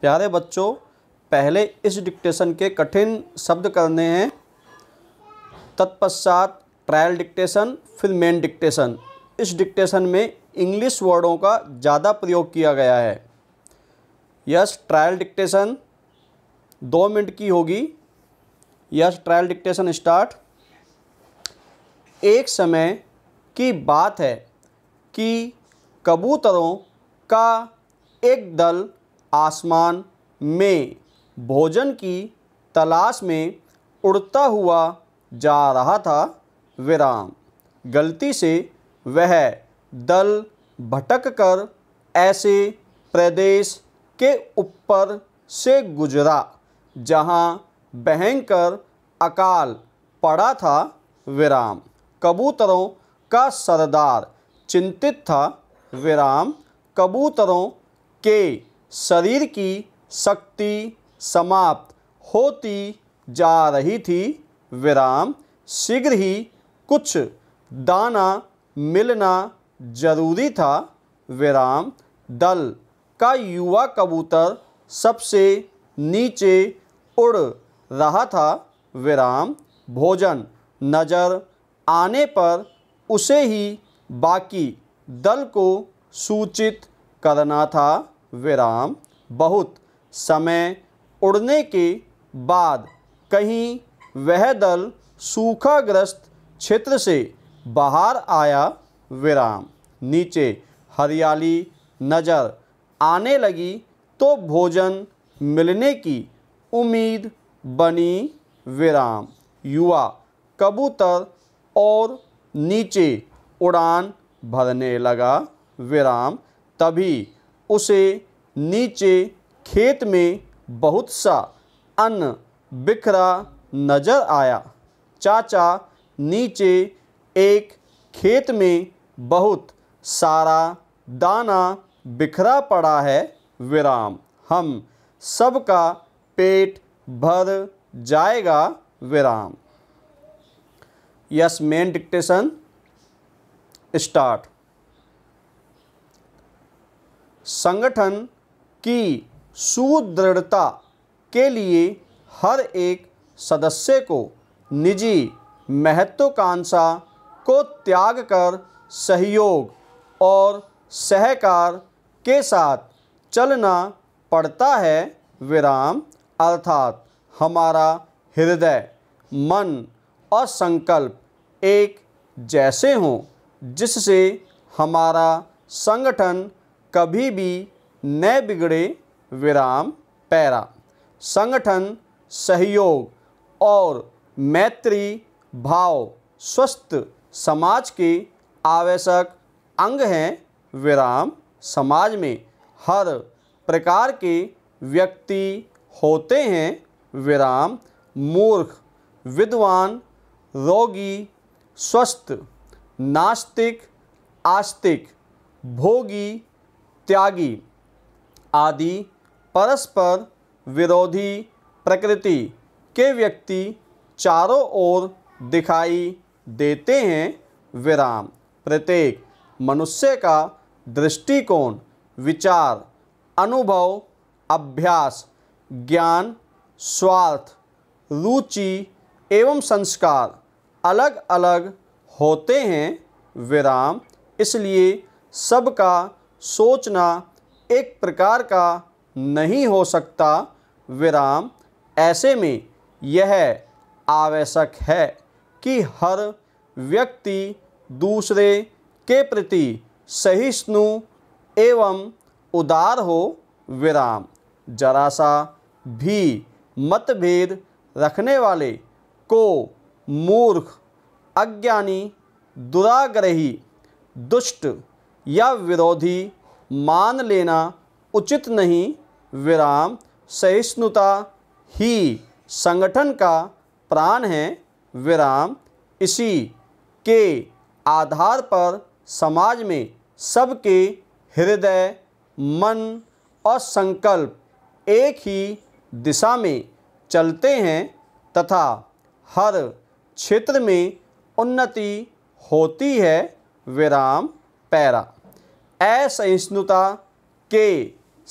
प्यारे बच्चों पहले इस डिक्टेशन के कठिन शब्द करने हैं तत्पश्चात ट्रायल डिक्टेशन फिर मेन डिक्टेशन इस डिक्टेशन में इंग्लिश वर्डों का ज़्यादा प्रयोग किया गया है यस ट्रायल डिक्टेशन दो मिनट की होगी यस ट्रायल डिक्टेशन स्टार्ट एक समय की बात है कि कबूतरों का एक दल आसमान में भोजन की तलाश में उड़ता हुआ जा रहा था विराम गलती से वह दल भटक कर ऐसे प्रदेश के ऊपर से गुजरा जहाँ बहंकर अकाल पड़ा था विराम कबूतरों का सरदार चिंतित था विराम कबूतरों के शरीर की शक्ति समाप्त होती जा रही थी विराम शीघ्र ही कुछ दाना मिलना जरूरी था विराम दल का युवा कबूतर सबसे नीचे उड़ रहा था विराम भोजन नज़र आने पर उसे ही बाकी दल को सूचित करना था विराम बहुत समय उड़ने के बाद कहीं वह दल सूखाग्रस्त क्षेत्र से बाहर आया विराम नीचे हरियाली नज़र आने लगी तो भोजन मिलने की उम्मीद बनी विराम युवा कबूतर और नीचे उड़ान भरने लगा विराम तभी उसे नीचे खेत में बहुत सा अन्न बिखरा नजर आया चाचा नीचे एक खेत में बहुत सारा दाना बिखरा पड़ा है विराम हम सबका पेट भर जाएगा विराम यस मेन डिक्टेशन स्टार्ट संगठन की सुदृढ़ता के लिए हर एक सदस्य को निजी महत्वाकांक्षा को त्याग कर सहयोग और सहकार के साथ चलना पड़ता है विराम अर्थात हमारा हृदय मन और संकल्प एक जैसे हों जिससे हमारा संगठन कभी भी न बिगड़े विराम पैरा संगठन सहयोग और मैत्री भाव स्वस्थ समाज के आवश्यक अंग हैं विराम समाज में हर प्रकार के व्यक्ति होते हैं विराम मूर्ख विद्वान रोगी स्वस्थ नास्तिक आस्तिक भोगी त्यागी आदि परस्पर विरोधी प्रकृति के व्यक्ति चारों ओर दिखाई देते हैं विराम प्रत्येक मनुष्य का दृष्टिकोण विचार अनुभव अभ्यास ज्ञान स्वार्थ रुचि एवं संस्कार अलग अलग होते हैं विराम इसलिए सबका सोचना एक प्रकार का नहीं हो सकता विराम ऐसे में यह आवश्यक है कि हर व्यक्ति दूसरे के प्रति सहिष्णु एवं उदार हो विराम जरा सा भी मतभेद रखने वाले को मूर्ख अज्ञानी दुराग्रही दुष्ट या विरोधी मान लेना उचित नहीं विराम सहिष्णुता ही संगठन का प्राण है विराम इसी के आधार पर समाज में सबके हृदय मन और संकल्प एक ही दिशा में चलते हैं तथा हर क्षेत्र में उन्नति होती है विराम पैरा असहिष्णुता के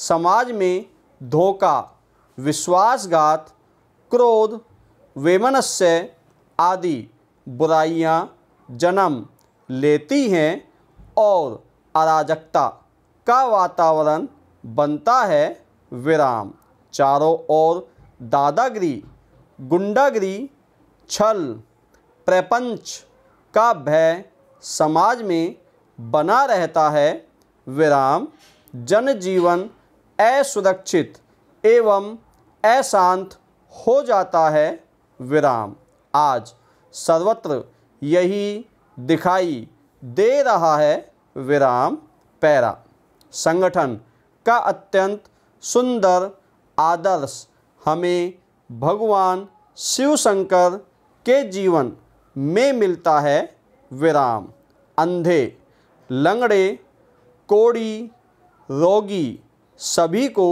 समाज में धोखा विश्वासघात क्रोध वेमनस्य आदि बुराइयां जन्म लेती हैं और अराजकता का वातावरण बनता है विराम चारों ओर दादागिरी गुंडागिरी छल प्रपंच का भय समाज में बना रहता है विराम जनजीवन असुरक्षित एवं अशांत हो जाता है विराम आज सर्वत्र यही दिखाई दे रहा है विराम पैरा संगठन का अत्यंत सुंदर आदर्श हमें भगवान शिव शंकर के जीवन में मिलता है विराम अंधे लंगड़े कोड़ी रोगी सभी को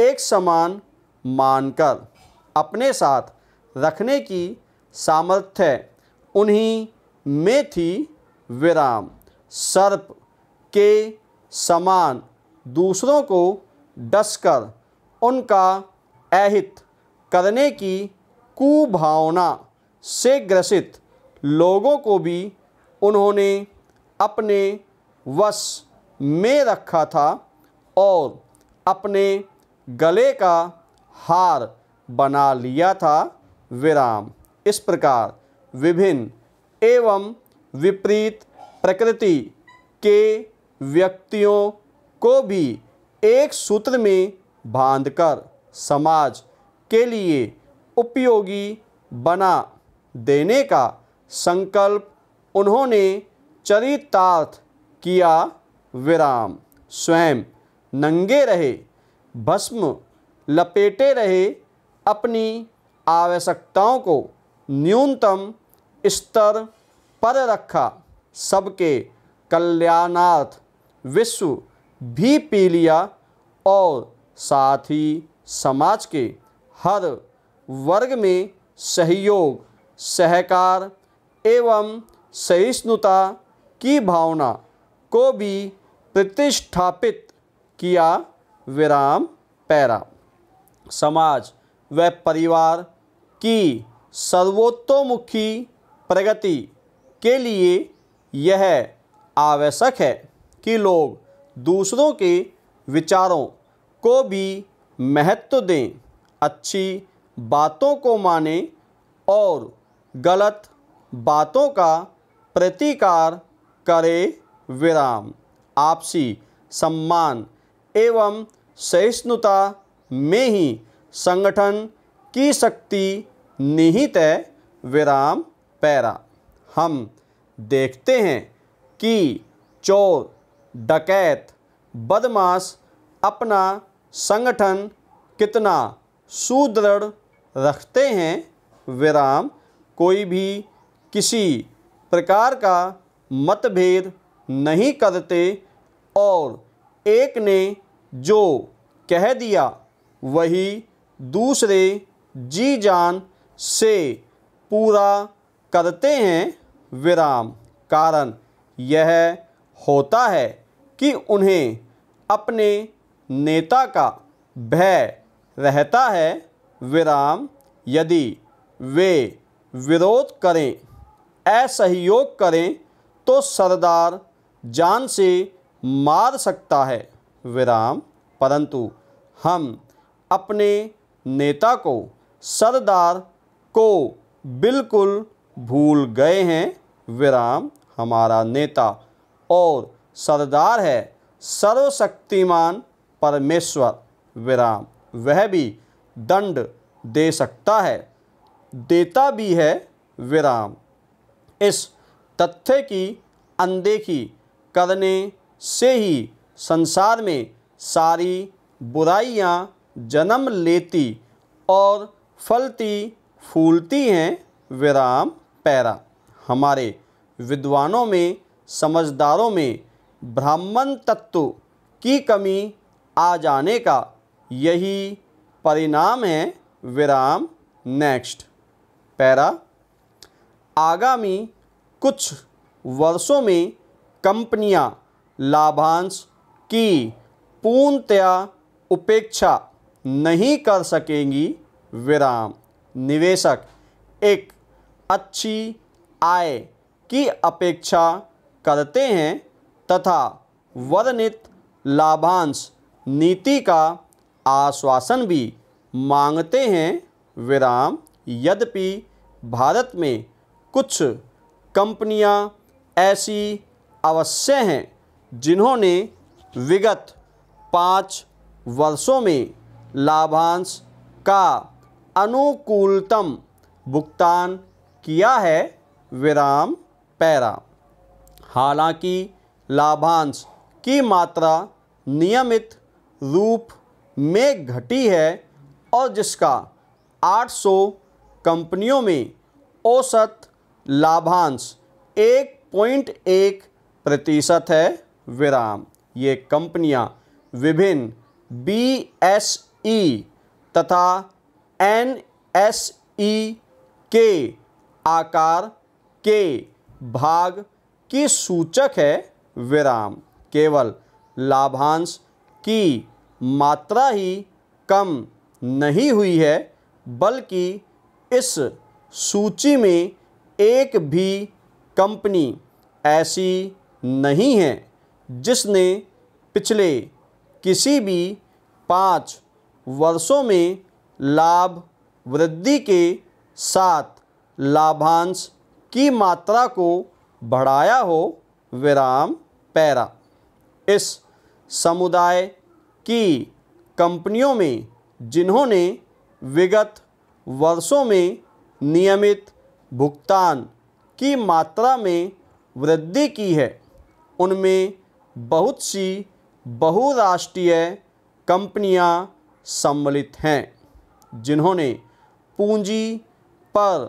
एक समान मानकर अपने साथ रखने की सामर्थ्य उन्हीं में थी विराम सर्प के समान दूसरों को डसकर उनका अहित करने की कुभावना से ग्रसित लोगों को भी उन्होंने अपने वश में रखा था और अपने गले का हार बना लिया था विराम इस प्रकार विभिन्न एवं विपरीत प्रकृति के व्यक्तियों को भी एक सूत्र में बांधकर समाज के लिए उपयोगी बना देने का संकल्प उन्होंने चरितार्थ किया विराम स्वयं नंगे रहे भस्म लपेटे रहे अपनी आवश्यकताओं को न्यूनतम स्तर पर रखा सबके कल्याणार्थ विश्व भी पी लिया और साथ ही समाज के हर वर्ग में सहयोग सहकार एवं सहिष्णुता की भावना को भी प्रतिष्ठापित किया विराम पैरा समाज व परिवार की सर्वोत्तोमुखी प्रगति के लिए यह आवश्यक है कि लोग दूसरों के विचारों को भी महत्व दें अच्छी बातों को माने और गलत बातों का प्रतिकार करें विराम आपसी सम्मान एवं सहिष्णुता में ही संगठन की शक्ति निहित है विराम पैरा हम देखते हैं कि चोर डकैत बदमाश अपना संगठन कितना सुदृढ़ रखते हैं विराम कोई भी किसी प्रकार का मतभेद नहीं करते और एक ने जो कह दिया वही दूसरे जी जान से पूरा करते हैं विराम कारण यह होता है कि उन्हें अपने नेता का भय रहता है विराम यदि वे विरोध करें असहयोग करें तो सरदार जान से मार सकता है विराम परंतु हम अपने नेता को सरदार को बिल्कुल भूल गए हैं विराम हमारा नेता और सरदार है सर्वशक्तिमान परमेश्वर विराम वह भी दंड दे सकता है देता भी है विराम इस तथ्य की अनदेखी करने से ही संसार में सारी बुराइयाँ जन्म लेती और फलती फूलती हैं विराम पैरा हमारे विद्वानों में समझदारों में ब्राह्मण तत्व की कमी आ जाने का यही परिणाम है विराम नेक्स्ट पैरा आगामी कुछ वर्षों में कंपनियां लाभांश की पूर्णतया उपेक्षा नहीं कर सकेंगी विराम निवेशक एक अच्छी आय की अपेक्षा करते हैं तथा वर्णित लाभांश नीति का आश्वासन भी मांगते हैं विराम यद्यपि भारत में कुछ कंपनियां ऐसी अवश्य हैं जिन्होंने विगत पाँच वर्षों में लाभांश का अनुकूलतम भुगतान किया है विराम पैरा हालांकि लाभांश की मात्रा नियमित रूप में घटी है और जिसका 800 कंपनियों में औसत लाभांश 1.1 प्रतिशत है विराम ये कंपनियां विभिन्न बी एस ई तथा एन एस ई के आकार के भाग की सूचक है विराम केवल लाभांश की मात्रा ही कम नहीं हुई है बल्कि इस सूची में एक भी कंपनी ऐसी नहीं है जिसने पिछले किसी भी पाँच वर्षों में लाभ वृद्धि के साथ लाभांश की मात्रा को बढ़ाया हो विराम पैरा इस समुदाय की कंपनियों में जिन्होंने विगत वर्षों में नियमित भुगतान की मात्रा में वृद्धि की है उनमें बहुत सी बहुराष्ट्रीय कंपनियां सम्मिलित हैं जिन्होंने पूंजी पर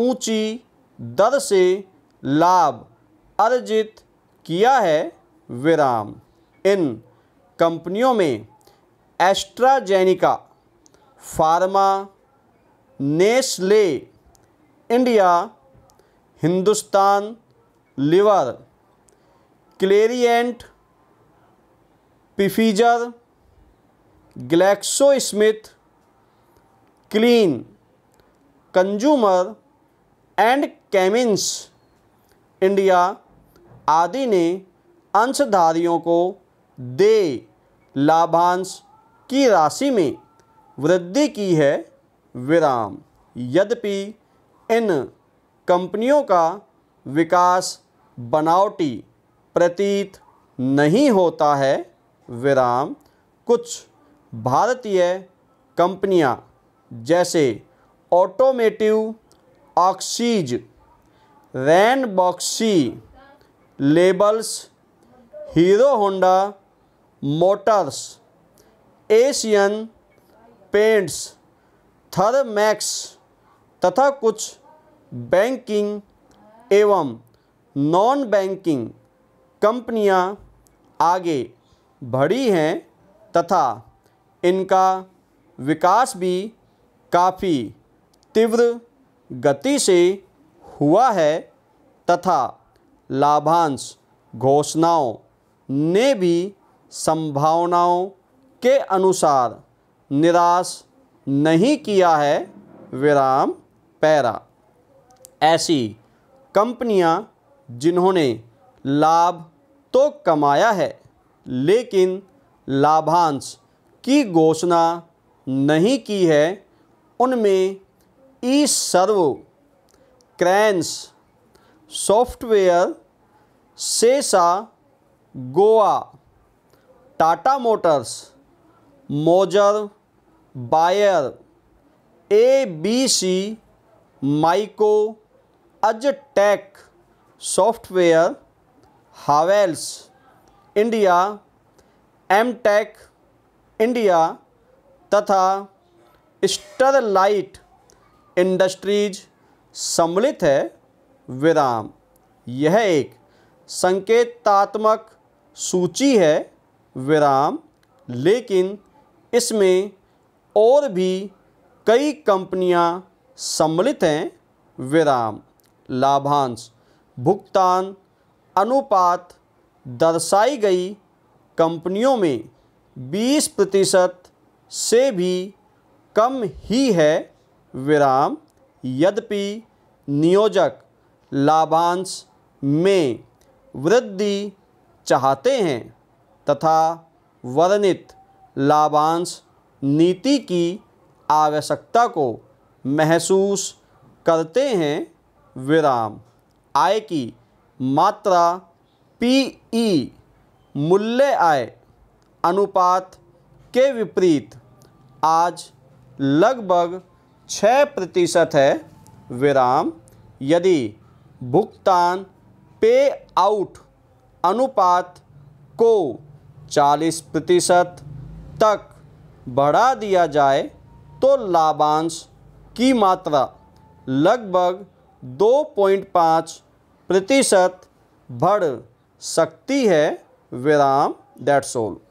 ऊंची दर से लाभ अर्जित किया है विराम इन कंपनियों में AstraZeneca pharma Nestle India Hindustan Lever Clariant Pfizer GlaxoSmithKline consumer and Cummins India आदि ने अंशधारियों को दे लाभांश की राशि में वृद्धि की है विराम यद्यपि इन कंपनियों का विकास बनावटी प्रतीत नहीं होता है विराम कुछ भारतीय कंपनियां जैसे automotive axles Ranbaxy labs Hero Honda motors Asian paints Thermax तथा कुछ बैंकिंग एवं नॉन बैंकिंग कंपनियां आगे बढ़ी हैं तथा इनका विकास भी काफ़ी तीव्र गति से हुआ है तथा लाभांश घोषणाओं ने भी संभावनाओं के अनुसार निराश नहीं किया है विराम पैरा ऐसी कंपनियां जिन्होंने लाभ तो कमाया है लेकिन लाभांश की घोषणा नहीं की है उनमें ई सर्व Cranes software Sesa Goa Tata motors Moser Baer A B C MICO Aztec software Havells India M tech India तथा स्टरलाइट इंडस्ट्रीज सम्मिलित है विराम यह एक संकेतात्मक सूची है विराम लेकिन इसमें और भी कई कंपनियां सम्मिलित हैं विराम लाभांश भुगतान अनुपात दर्शाई गई कंपनियों में 20 प्रतिशत से भी कम ही है विराम यद्यपि नियोजक लाभांश में वृद्धि चाहते हैं तथा वर्णित लाभांश नीति की आवश्यकता को महसूस करते हैं विराम आय की मात्रा पी ई e मूल्य आय अनुपात के विपरीत आज लगभग छः प्रतिशत है विराम यदि भुगतान पे आउट अनुपात को 40 प्रतिशत तक बढ़ा दिया जाए तो लाभांश की मात्रा लगभग 2.5 प्रतिशत बढ़ सकती है विराम डेट सोल